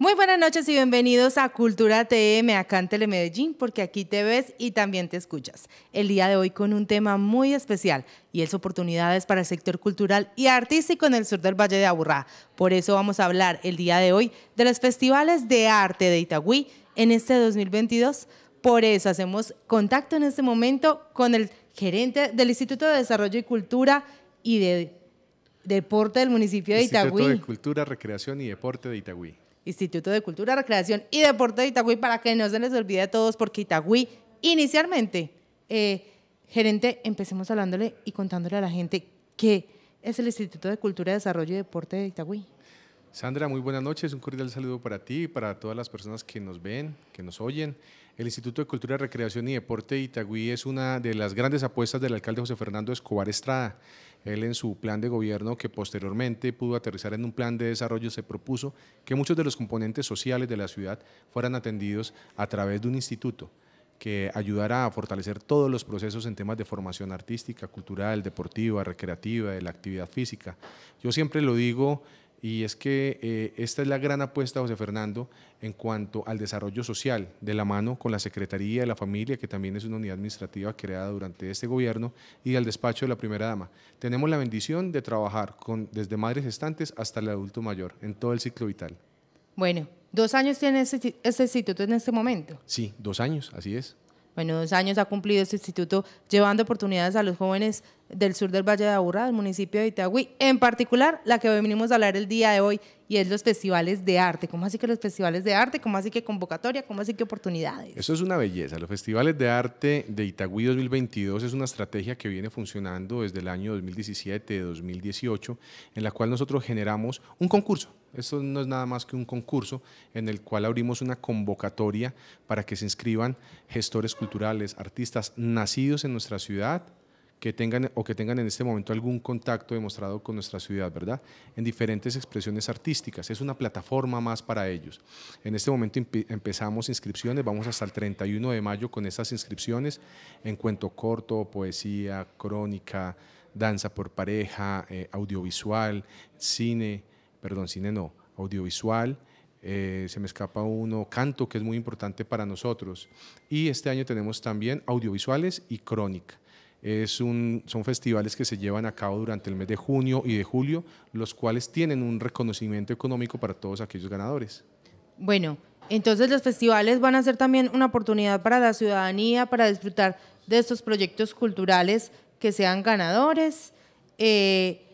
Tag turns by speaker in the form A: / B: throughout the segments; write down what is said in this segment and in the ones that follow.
A: Muy buenas noches y bienvenidos a Cultura TM acá en Telemedellín, porque aquí te ves y también te escuchas. El día de hoy con un tema muy especial y es oportunidades para el sector cultural y artístico en el sur del Valle de Aburrá. Por eso vamos a hablar el día de hoy de los festivales de arte de Itagüí en este 2022. Por eso hacemos contacto en este momento con el gerente del Instituto de Desarrollo y Cultura y de Deporte del municipio de Itagüí. Instituto de
B: Cultura, Recreación y Deporte de Itagüí.
A: Instituto de Cultura, Recreación y Deporte de Itagüí, para que no se les olvide a todos, porque Itagüí inicialmente, eh, gerente, empecemos hablándole y contándole a la gente qué es el Instituto de Cultura, Desarrollo y Deporte de Itagüí.
B: Sandra, muy buenas noches, un cordial saludo para ti y para todas las personas que nos ven, que nos oyen. El Instituto de Cultura, Recreación y Deporte de Itagüí es una de las grandes apuestas del alcalde José Fernando Escobar Estrada él en su plan de gobierno, que posteriormente pudo aterrizar en un plan de desarrollo, se propuso que muchos de los componentes sociales de la ciudad fueran atendidos a través de un instituto que ayudara a fortalecer todos los procesos en temas de formación artística, cultural, deportiva, recreativa, de la actividad física. Yo siempre lo digo y es que eh, esta es la gran apuesta, José Fernando, en cuanto al desarrollo social, de la mano con la Secretaría de la Familia, que también es una unidad administrativa creada durante este gobierno, y al despacho de la primera dama. Tenemos la bendición de trabajar con, desde madres estantes hasta el adulto mayor, en todo el ciclo vital.
A: Bueno, ¿dos años tiene ese sitio en este momento?
B: Sí, dos años, así es.
A: Bueno, dos años ha cumplido este instituto llevando oportunidades a los jóvenes del sur del Valle de Aburrá, del municipio de Itagüí, en particular la que hoy venimos a hablar el día de hoy y es los festivales de arte. ¿Cómo así que los festivales de arte? ¿Cómo así que convocatoria? ¿Cómo así que oportunidades?
B: Eso es una belleza. Los festivales de arte de Itagüí 2022 es una estrategia que viene funcionando desde el año 2017-2018 en la cual nosotros generamos un concurso esto no es nada más que un concurso en el cual abrimos una convocatoria para que se inscriban gestores culturales, artistas nacidos en nuestra ciudad que tengan o que tengan en este momento algún contacto demostrado con nuestra ciudad, ¿verdad? En diferentes expresiones artísticas. Es una plataforma más para ellos. En este momento empezamos inscripciones, vamos hasta el 31 de mayo con esas inscripciones en cuento corto, poesía, crónica, danza por pareja, eh, audiovisual, cine perdón, cine no, audiovisual, eh, se me escapa uno, canto, que es muy importante para nosotros. Y este año tenemos también audiovisuales y crónica. Es un, son festivales que se llevan a cabo durante el mes de junio y de julio, los cuales tienen un reconocimiento económico para todos aquellos ganadores.
A: Bueno, entonces los festivales van a ser también una oportunidad para la ciudadanía, para disfrutar de estos proyectos culturales que sean ganadores. Eh,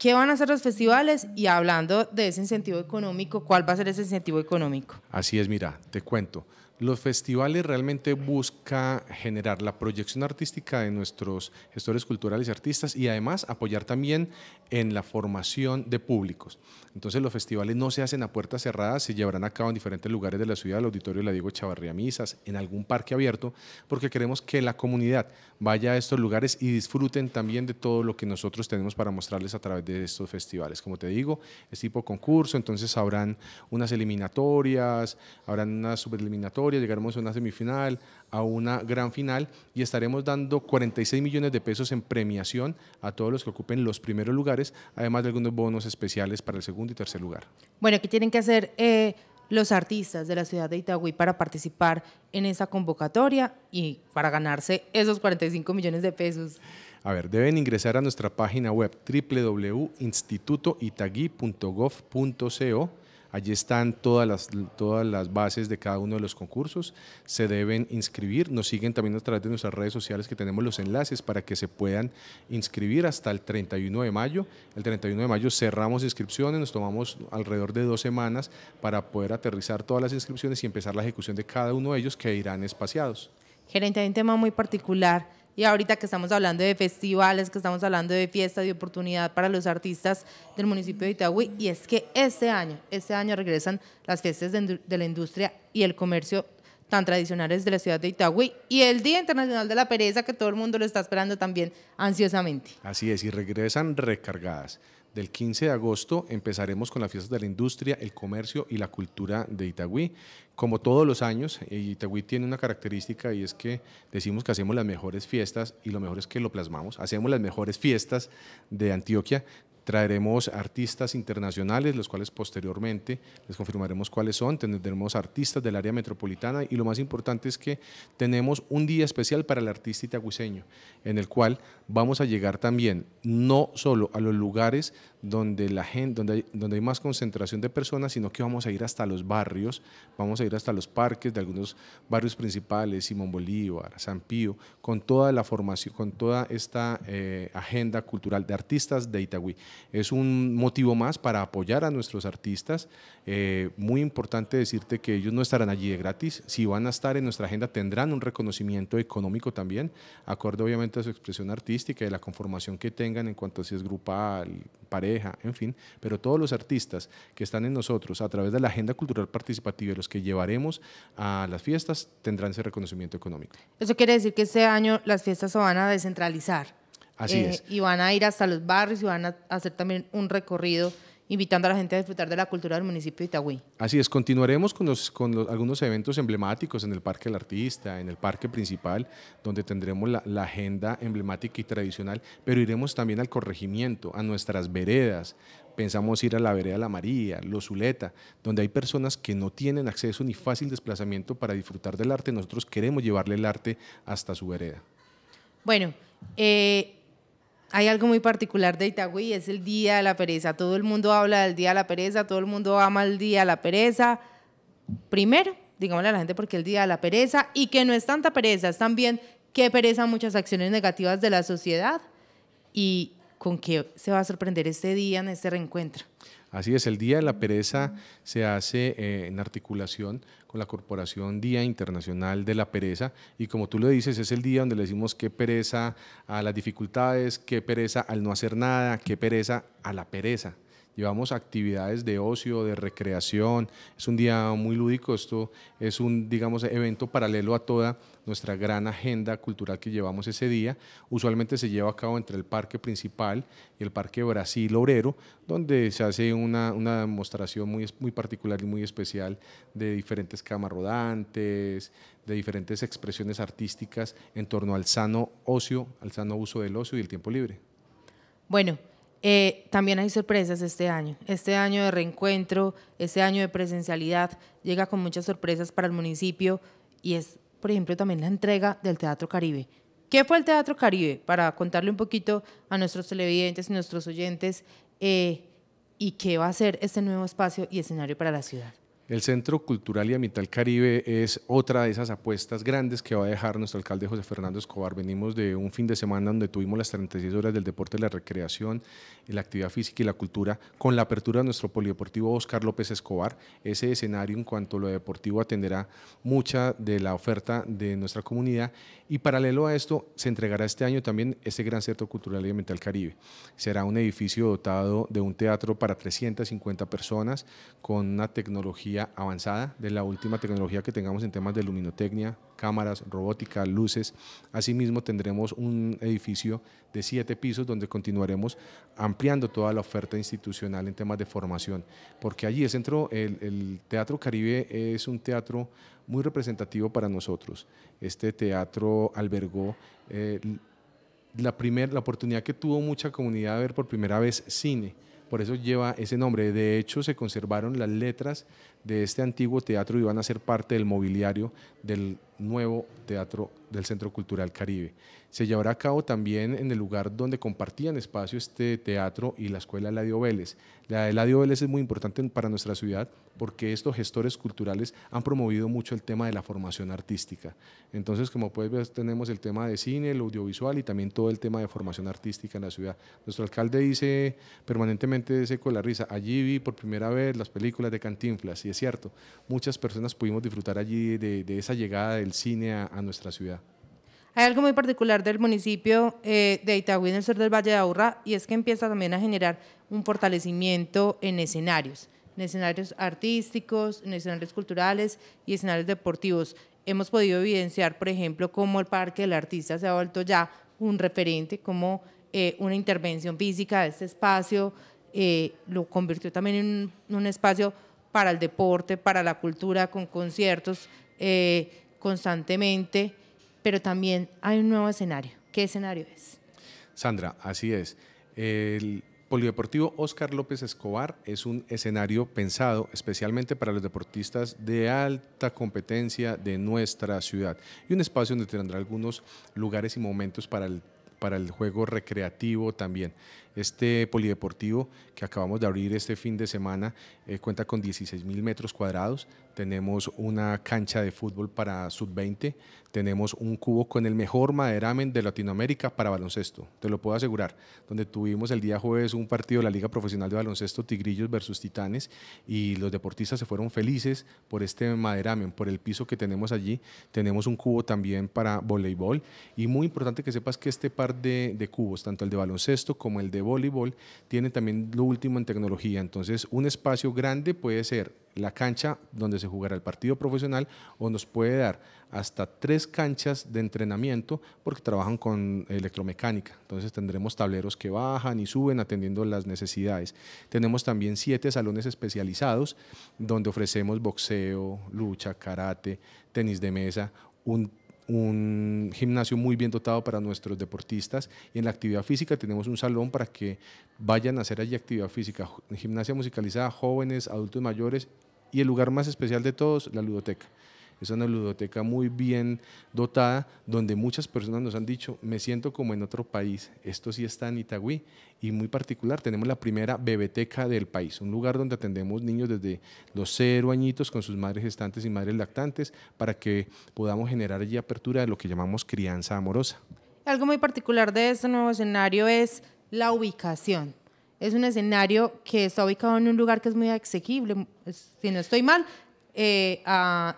A: ¿Qué van a hacer los festivales? Y hablando de ese incentivo económico, ¿cuál va a ser ese incentivo
B: económico? Así es, mira, te cuento. Los festivales realmente busca generar la proyección artística de nuestros gestores culturales y artistas y además apoyar también en la formación de públicos. Entonces los festivales no se hacen a puertas cerradas, se llevarán a cabo en diferentes lugares de la ciudad, el auditorio de la Diego Chavarría Misas, en algún parque abierto, porque queremos que la comunidad vaya a estos lugares y disfruten también de todo lo que nosotros tenemos para mostrarles a través de estos festivales. Como te digo, es tipo concurso, entonces habrán unas eliminatorias, habrán unas subeliminatorias llegaremos a una semifinal, a una gran final y estaremos dando 46 millones de pesos en premiación a todos los que ocupen los primeros lugares, además de algunos bonos especiales para el segundo y tercer lugar.
A: Bueno, ¿qué tienen que hacer eh, los artistas de la ciudad de Itagüí para participar en esa convocatoria y para ganarse esos 45 millones de pesos?
B: A ver, deben ingresar a nuestra página web www.institutoitagui.gov.co Allí están todas las, todas las bases de cada uno de los concursos. Se deben inscribir. Nos siguen también a través de nuestras redes sociales que tenemos los enlaces para que se puedan inscribir hasta el 31 de mayo. El 31 de mayo cerramos inscripciones, nos tomamos alrededor de dos semanas para poder aterrizar todas las inscripciones y empezar la ejecución de cada uno de ellos que irán espaciados.
A: Gerente, hay un tema muy particular y ahorita que estamos hablando de festivales, que estamos hablando de fiestas, de oportunidad para los artistas del municipio de Itagüí, y es que este año, este año regresan las fiestas de, la industria y el comercio tan tradicionales de la ciudad de Itagüí y el Día Internacional de la Pereza que todo el mundo lo está esperando también ansiosamente.
B: Así es, y regresan recargadas. Del 15 de agosto empezaremos con las fiestas de la industria, el comercio y la cultura de Itagüí. Como todos los años, eh, Itagüí tiene una característica y es que decimos que hacemos las mejores fiestas y lo mejor es que lo plasmamos. Hacemos las mejores fiestas de Antioquia traeremos artistas internacionales, los cuales posteriormente les confirmaremos cuáles son, tendremos artistas del área metropolitana y lo más importante es que tenemos un día especial para el artista itagüiseño, en el cual vamos a llegar también no solo a los lugares, donde, la gente, donde, hay, donde hay más concentración de personas, sino que vamos a ir hasta los barrios, vamos a ir hasta los parques de algunos barrios principales, Simón Bolívar, San Pío, con toda la formación, con toda esta eh, agenda cultural de artistas de Itagüí. Es un motivo más para apoyar a nuestros artistas. Eh, muy importante decirte que ellos no estarán allí de gratis, si van a estar en nuestra agenda tendrán un reconocimiento económico también, acorde obviamente a su expresión artística y la conformación que tengan en cuanto a si es grupal, pareja, en fin, pero todos los artistas que están en nosotros a través de la agenda cultural participativa, los que llevaremos a las fiestas, tendrán ese reconocimiento económico.
A: Eso quiere decir que este año las fiestas se van a descentralizar. Así eh, es. Y van a ir hasta los barrios y van a hacer también un recorrido invitando a la gente a disfrutar de la cultura del municipio de Itagüí.
B: Así es, continuaremos con, algunos eventos emblemáticos en el Parque del Artista, en el Parque Principal, donde tendremos la, agenda emblemática y tradicional, pero iremos también al corregimiento, a nuestras veredas, pensamos ir a la vereda La María, Los Zuleta, donde hay personas que no tienen acceso ni fácil desplazamiento para disfrutar del arte. Nosotros queremos llevarle el arte hasta su vereda.
A: Bueno, eh, hay algo muy particular de Itagüí, es el Día de la Pereza. Todo el mundo habla del Día de la Pereza, todo el mundo ama el Día de la Pereza. Primero, digámosle a la gente porque el Día de la Pereza y que no es tanta pereza, es también que pereza muchas acciones negativas de la sociedad y con qué se va a sorprender este día en este reencuentro.
B: Así es, el Día de la Pereza se hace eh, en articulación con la Corporación Día Internacional de la Pereza y como tú lo dices, es el día donde le decimos qué pereza a las dificultades, qué pereza al no hacer nada, qué pereza a la pereza llevamos actividades de ocio, de recreación, es un día muy lúdico, esto es un, digamos, evento paralelo a toda nuestra gran agenda cultural que llevamos ese día. Usualmente se lleva a cabo entre el parque principal y el parque Brasil Obrero, donde se hace una, una demostración muy, muy particular y muy especial de diferentes camas rodantes, de diferentes expresiones artísticas en torno al sano ocio, al sano uso del ocio y el tiempo libre.
A: Bueno, eh, también hay sorpresas este año. Este año de reencuentro, este año de presencialidad, llega con muchas sorpresas para el municipio y es, por ejemplo, también la entrega del Teatro Caribe. ¿Qué fue el Teatro Caribe? Para contarle un poquito a nuestros televidentes y nuestros oyentes, eh, ¿y qué va a ser este nuevo espacio y escenario para la ciudad?
B: El Centro Cultural y Ambiental Caribe es otra de esas apuestas grandes que va a dejar nuestro alcalde José Fernando Escobar. Venimos de un fin de semana donde tuvimos las 36 horas del deporte, la recreación, la actividad física y la cultura con la apertura de nuestro polideportivo Oscar López Escobar. Ese escenario en cuanto a lo deportivo atenderá mucha de la oferta de nuestra comunidad y paralelo a esto se entregará este año también este gran Centro Cultural y Ambiental Caribe. Será un edificio dotado de un teatro para 350 personas con una tecnología avanzada, de la última tecnología que tengamos en temas de luminotecnia, cámaras, robótica, luces. Asimismo, tendremos un edificio de siete pisos donde continuaremos ampliando toda la oferta institucional en temas de formación, porque allí el centro, el, Teatro Caribe es un teatro muy representativo para nosotros. Este teatro albergó... Eh, la, primer, la oportunidad que tuvo mucha comunidad de ver por primera vez cine por eso lleva ese nombre. De hecho, se conservaron las letras de este antiguo teatro y van a ser parte del mobiliario del nuevo teatro del Centro Cultural Caribe. Se llevará a cabo también en el lugar donde compartían espacio este teatro y la escuela Eladio Vélez. La Eladio Vélez es muy importante para nuestra ciudad porque estos gestores culturales han promovido mucho el tema de la formación artística. Entonces, como puedes ver, tenemos el tema de cine, el audiovisual y también todo el tema de formación artística en la ciudad. Nuestro alcalde dice permanentemente, ese con la risa, allí vi por primera vez las películas de Cantinflas, y es cierto, muchas personas pudimos disfrutar allí de, esa llegada del cine a, nuestra ciudad.
A: Hay algo muy particular del municipio eh, de Itagüí, en el sur del Valle de Aurra, y es que empieza también a generar un fortalecimiento en escenarios en escenarios artísticos, en escenarios culturales y escenarios deportivos. Hemos podido evidenciar, por ejemplo, cómo el Parque del Artista se ha vuelto ya un referente, como eh, una intervención física de este espacio eh, lo convirtió también en un, espacio para el deporte, para la cultura, con conciertos eh, constantemente, pero también hay un nuevo escenario. ¿Qué escenario es?
B: Sandra, así es. El, Polideportivo Oscar López Escobar es un escenario pensado especialmente para los deportistas de alta competencia de nuestra ciudad y un espacio donde tendrá algunos lugares y momentos para el para el juego recreativo también. Este polideportivo que acabamos de abrir este fin de semana eh, cuenta con 16 mil metros cuadrados, tenemos una cancha de fútbol para sub-20, tenemos un cubo con el mejor maderamen de Latinoamérica para baloncesto, te lo puedo asegurar, donde tuvimos el día jueves un partido de la Liga Profesional de Baloncesto Tigrillos versus Titanes y los deportistas se fueron felices por este maderamen, por el piso que tenemos allí, tenemos un cubo también para voleibol y muy importante que sepas que este par de, cubos, tanto el de baloncesto como el de voleibol, tienen también lo último en tecnología, entonces un espacio grande puede ser la cancha donde se jugará el partido profesional o nos puede dar hasta tres canchas de entrenamiento porque trabajan con electromecánica. Entonces tendremos tableros que bajan y suben atendiendo las necesidades. Tenemos también siete salones especializados donde ofrecemos boxeo, lucha, karate, tenis de mesa, un un gimnasio muy bien dotado para nuestros deportistas y en la actividad física tenemos un salón para que vayan a hacer allí actividad física, gimnasia musicalizada, jóvenes, adultos mayores y el lugar más especial de todos, la ludoteca. Es una ludoteca muy bien dotada, donde muchas personas nos han dicho, me siento como en otro país, esto sí está en Itagüí. Y muy particular, tenemos la primera bebeteca del país, un lugar donde atendemos niños desde los cero añitos con sus madres gestantes y madres lactantes para que podamos generar allí apertura de lo que llamamos crianza amorosa.
A: Algo muy particular de este nuevo escenario es la ubicación es un escenario que está ubicado en un lugar que es muy asequible. Si no estoy mal, eh,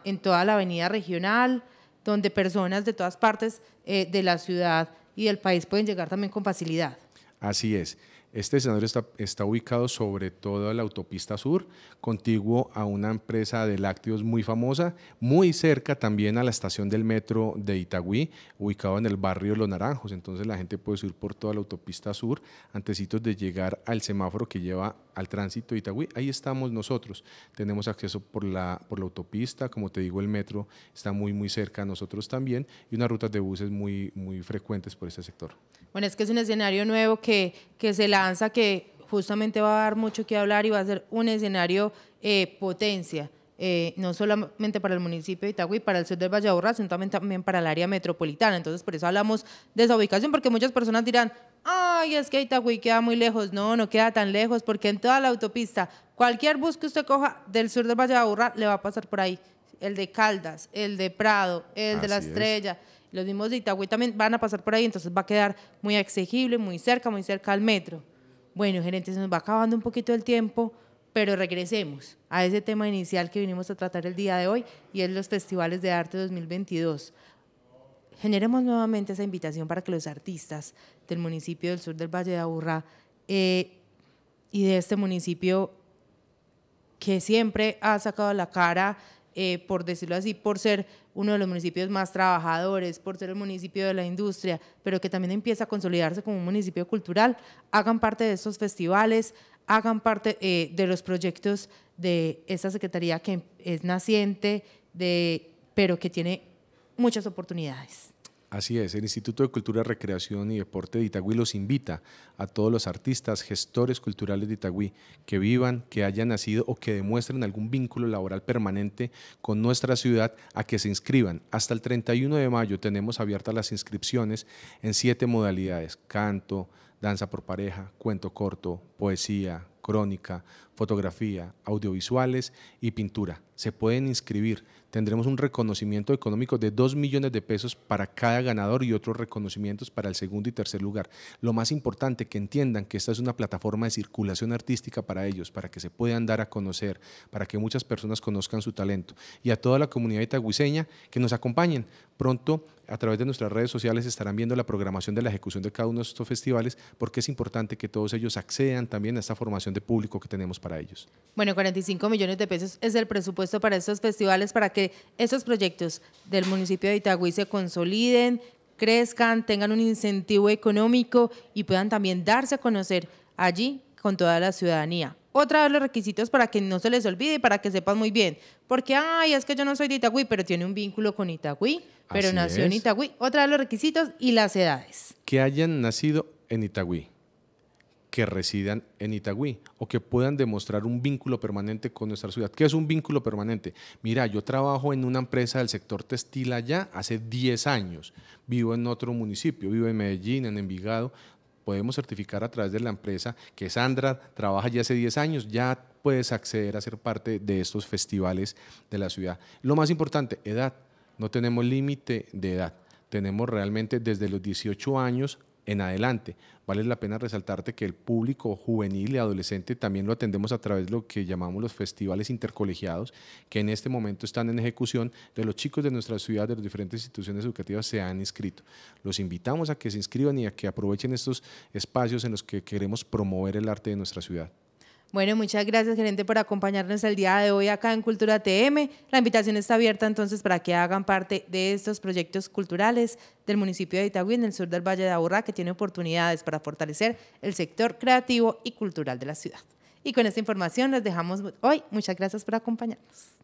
A: en toda la avenida regional, donde personas de todas partes eh, de la ciudad y del país pueden llegar también con facilidad.
B: Así es. Este escenario está, ubicado sobre todo la autopista sur, contiguo a una empresa de lácteos muy famosa, muy cerca también a la estación del metro de Itagüí, ubicado en el barrio Los Naranjos. Entonces la gente puede subir por toda la autopista sur, antecitos de llegar al semáforo que lleva al tránsito de Itagüí. Ahí estamos nosotros. Tenemos acceso por la, por la autopista, como te digo, el metro está muy, muy cerca a nosotros también y unas rutas de buses muy, muy frecuentes por este sector.
A: Bueno, es que es un escenario nuevo que, que se la que justamente va a dar mucho que hablar y va a ser un escenario eh, potencia. Eh, no solamente para el municipio de Itagüí, para el sur del Valle de Aburrá, sino también, para el área metropolitana. Entonces, por eso hablamos de esa ubicación, porque muchas personas dirán, ay, es que Itagüí queda muy lejos. No, no queda tan lejos, porque en toda la autopista, cualquier bus que usted coja del sur del Valle de Aburrá, le va a pasar por ahí. El de Caldas, el de Prado, el de La Estrella. Los mismos de Itagüí también van a pasar por ahí, entonces va a quedar muy exigible, muy cerca, muy cerca al metro. Bueno, gerentes, nos va acabando un poquito el tiempo, pero regresemos a ese tema inicial que vinimos a tratar el día de hoy y es los festivales de arte 2022. Generemos nuevamente esa invitación para que los artistas del municipio del sur del Valle de Aburrá eh, y de este municipio que siempre ha sacado la cara eh, por decirlo así, por ser uno de los municipios más trabajadores, por ser el municipio de la industria, pero que también empieza a consolidarse como un municipio cultural, hagan parte de esos festivales, hagan parte eh, de los proyectos de esta secretaría que es naciente, de, pero que tiene muchas oportunidades.
B: Así es, el Instituto de Cultura, Recreación y Deporte de Itagüí los invita a todos los artistas, gestores culturales de Itagüí que vivan, que hayan nacido o que demuestren algún vínculo laboral permanente con nuestra ciudad a que se inscriban. Hasta el 31 de mayo tenemos abiertas las inscripciones en siete modalidades, canto, danza por pareja, cuento corto, poesía, crónica, fotografía, audiovisuales y pintura. Se pueden inscribir. Tendremos un reconocimiento económico de 2 millones de pesos para cada ganador y otros reconocimientos para el segundo y tercer lugar. Lo más importante, que entiendan que esta es una plataforma de circulación artística para ellos, para que se puedan dar a conocer, para que muchas personas conozcan su talento. Y a toda la comunidad itagüiseña que nos acompañen. Pronto, a través de nuestras redes sociales, estarán viendo la programación de la ejecución de cada uno de estos festivales, porque es importante que todos ellos accedan también a esta formación de público que tenemos para ellos.
A: Bueno, 45 millones de pesos es el presupuesto para estos festivales para que estos proyectos del municipio de Itagüí se consoliden, crezcan, tengan un incentivo económico y puedan también darse a conocer allí con toda la ciudadanía. Otra de los requisitos para que no se les olvide y para que sepan muy bien, porque, ay, es que yo no soy de Itagüí, pero tiene un vínculo con Itagüí, pero nació en Itagüí. Otra de los requisitos y las edades.
B: Que hayan nacido en Itagüí que residan en Itagüí o que puedan demostrar un vínculo permanente con nuestra ciudad. ¿Qué es un vínculo permanente? Mira, yo trabajo en una empresa del sector textil allá hace 10 años, vivo en otro municipio, vivo en Medellín, en Envigado. Podemos certificar a través de la empresa que Sandra trabaja ya hace 10 años, ya puedes acceder a ser parte de estos festivales de la ciudad. Lo más importante, edad. No tenemos límite de edad tenemos realmente desde los 18 años en adelante. Vale la pena resaltarte que el público juvenil y adolescente también lo atendemos a través de lo que llamamos los festivales intercolegiados, que en este momento están en ejecución, de los chicos de nuestra ciudad, de las diferentes instituciones educativas se han inscrito. Los invitamos a que se inscriban y a que aprovechen estos espacios en los que queremos promover el arte de nuestra ciudad.
A: Bueno, muchas gracias, gerente, por acompañarnos el día de hoy acá en Cultura TM. La invitación está abierta entonces para que hagan parte de estos proyectos culturales del municipio de Itagüí en el sur del Valle de Aburrá, que tiene oportunidades para fortalecer el sector creativo y cultural de la ciudad. Y con esta información les dejamos hoy. Muchas gracias por acompañarnos.